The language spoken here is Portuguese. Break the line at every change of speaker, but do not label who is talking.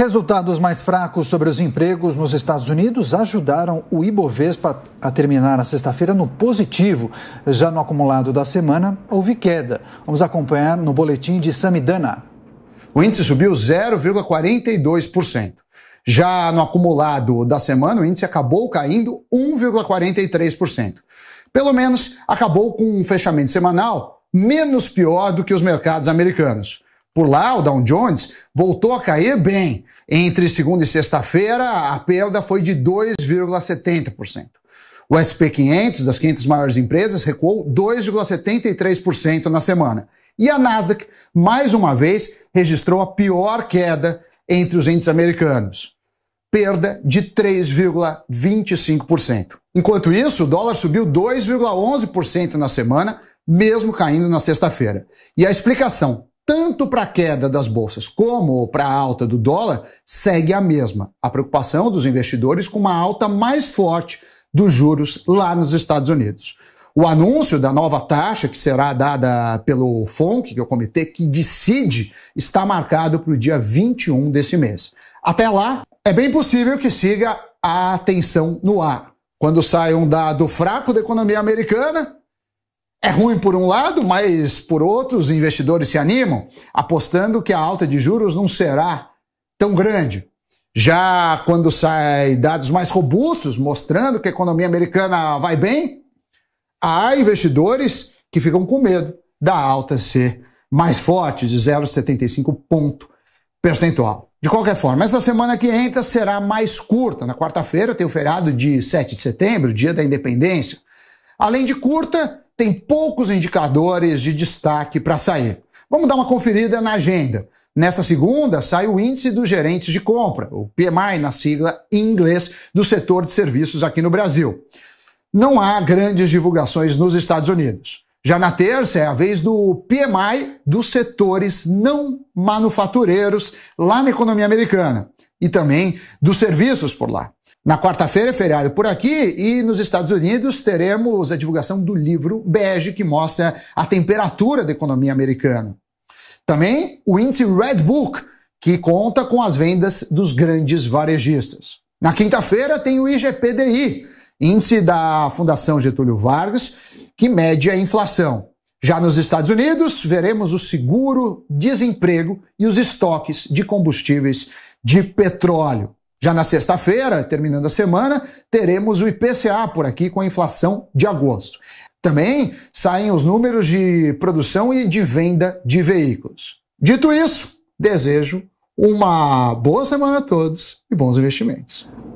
Resultados mais fracos sobre os empregos nos Estados Unidos ajudaram o Ibovespa a terminar a sexta-feira no positivo. Já no acumulado da semana, houve queda. Vamos acompanhar no boletim de Samidana. O índice subiu 0,42%. Já no acumulado da semana, o índice acabou caindo 1,43%. Pelo menos acabou com um fechamento semanal menos pior do que os mercados americanos. Por lá, o Dow Jones voltou a cair bem. Entre segunda e sexta-feira, a perda foi de 2,70%. O SP 500 das 500 maiores empresas recuou 2,73% na semana. E a Nasdaq, mais uma vez, registrou a pior queda entre os índices americanos. Perda de 3,25%. Enquanto isso, o dólar subiu 2,11% na semana, mesmo caindo na sexta-feira. E a explicação tanto para a queda das bolsas como para a alta do dólar, segue a mesma. A preocupação dos investidores com uma alta mais forte dos juros lá nos Estados Unidos. O anúncio da nova taxa que será dada pelo FONC, que é o comitê que decide, está marcado para o dia 21 desse mês. Até lá, é bem possível que siga a atenção no ar. Quando sai um dado fraco da economia americana, é ruim por um lado, mas por outro, os investidores se animam, apostando que a alta de juros não será tão grande. Já quando saem dados mais robustos, mostrando que a economia americana vai bem, há investidores que ficam com medo da alta ser mais forte, de 0,75 ponto percentual. De qualquer forma, essa semana que entra será mais curta. Na quarta-feira tem o feriado de 7 de setembro, dia da independência. Além de curta, tem poucos indicadores de destaque para sair. Vamos dar uma conferida na agenda. Nessa segunda, sai o índice dos gerentes de compra, o PMI, na sigla em inglês, do setor de serviços aqui no Brasil. Não há grandes divulgações nos Estados Unidos. Já na terça é a vez do PMI dos setores não manufatureiros lá na economia americana e também dos serviços por lá. Na quarta-feira é feriado por aqui e nos Estados Unidos teremos a divulgação do livro bege que mostra a temperatura da economia americana. Também o índice Red Book, que conta com as vendas dos grandes varejistas. Na quinta-feira tem o IGPDI, índice da Fundação Getúlio Vargas, que mede a inflação. Já nos Estados Unidos, veremos o seguro desemprego e os estoques de combustíveis de petróleo. Já na sexta-feira, terminando a semana, teremos o IPCA por aqui com a inflação de agosto. Também saem os números de produção e de venda de veículos. Dito isso, desejo uma boa semana a todos e bons investimentos.